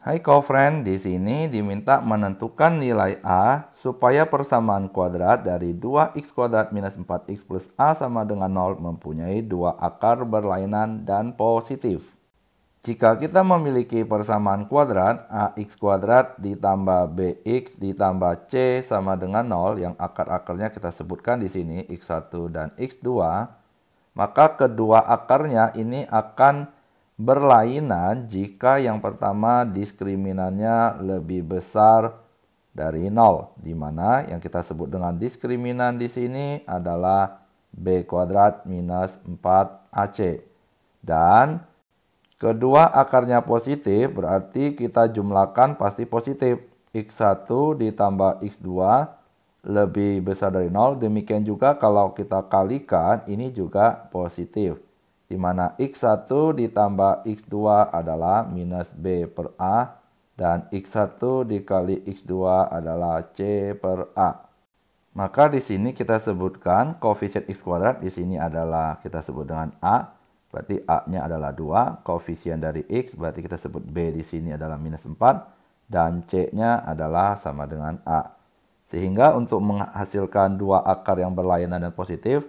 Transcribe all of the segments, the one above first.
Hai co-friend, di sini diminta menentukan nilai A supaya persamaan kuadrat dari 2x kuadrat minus 4x plus A sama dengan 0 mempunyai dua akar berlainan dan positif. Jika kita memiliki persamaan kuadrat, AX kuadrat ditambah BX ditambah C sama dengan 0 yang akar-akarnya kita sebutkan di sini X1 dan X2, maka kedua akarnya ini akan berlainan jika yang pertama diskriminannya lebih besar dari nol, di mana yang kita sebut dengan diskriminan di sini adalah B kuadrat minus 4AC. Dan kedua akarnya positif, berarti kita jumlahkan pasti positif. X1 ditambah X2 lebih besar dari nol. Demikian juga kalau kita kalikan, ini juga positif di mana X1 ditambah X2 adalah minus B per A, dan X1 dikali X2 adalah C per A. Maka di sini kita sebutkan koefisien x kuadrat di sini adalah kita sebut dengan a, berarti a-nya adalah 2, koefisien dari x berarti kita sebut b di sini adalah minus 4, dan c-nya adalah sama dengan a. Sehingga untuk menghasilkan dua akar yang berlainan dan positif,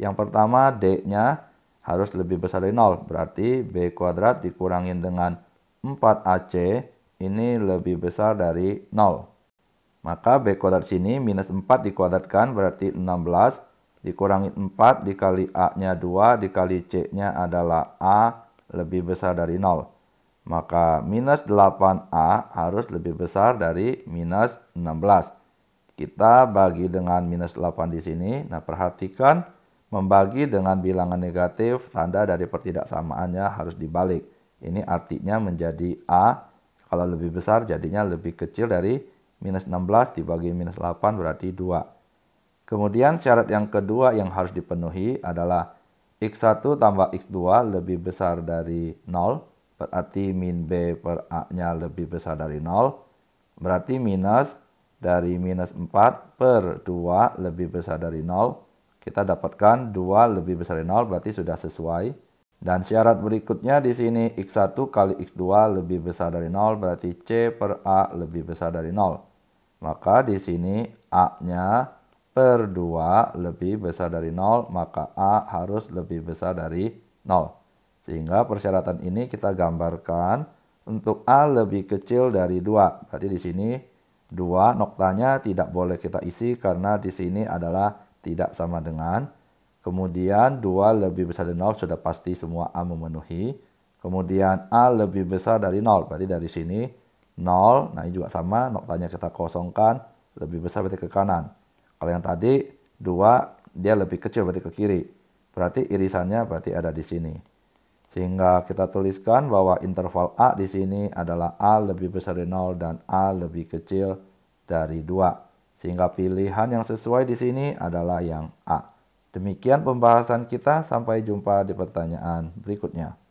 yang pertama d-nya harus lebih besar dari 0. Berarti B kuadrat dikurangin dengan 4AC ini lebih besar dari 0. Maka B kuadrat sini minus 4 dikuadratkan berarti 16 dikurangi 4 dikali A-nya 2 dikali C-nya adalah A lebih besar dari 0. Maka minus 8A harus lebih besar dari minus 16. Kita bagi dengan minus 8 di sini. Nah perhatikan Membagi dengan bilangan negatif, tanda dari pertidaksamaannya harus dibalik. Ini artinya menjadi A, kalau lebih besar jadinya lebih kecil dari minus 16 dibagi minus 8 berarti 2. Kemudian syarat yang kedua yang harus dipenuhi adalah X1 tambah X2 lebih besar dari 0, berarti min B per A-nya lebih besar dari 0, berarti minus dari minus 4 per 2 lebih besar dari 0, kita dapatkan 2 lebih besar dari 0 berarti sudah sesuai. Dan syarat berikutnya di sini X1 kali X2 lebih besar dari 0 berarti C per A lebih besar dari 0. Maka di sini A-nya per 2 lebih besar dari 0 maka A harus lebih besar dari 0. Sehingga persyaratan ini kita gambarkan untuk A lebih kecil dari 2. Berarti di sini 2 noktanya tidak boleh kita isi karena di sini adalah tidak sama dengan. Kemudian 2 lebih besar dari 0 sudah pasti semua A memenuhi. Kemudian A lebih besar dari 0. Berarti dari sini 0. Nah ini juga sama. Noktanya kita kosongkan. Lebih besar berarti ke kanan. Kalau yang tadi 2 dia lebih kecil berarti ke kiri. Berarti irisannya berarti ada di sini. Sehingga kita tuliskan bahwa interval A di sini adalah A lebih besar dari 0 dan A lebih kecil dari 2. Sehingga pilihan yang sesuai di sini adalah yang A. Demikian pembahasan kita, sampai jumpa di pertanyaan berikutnya.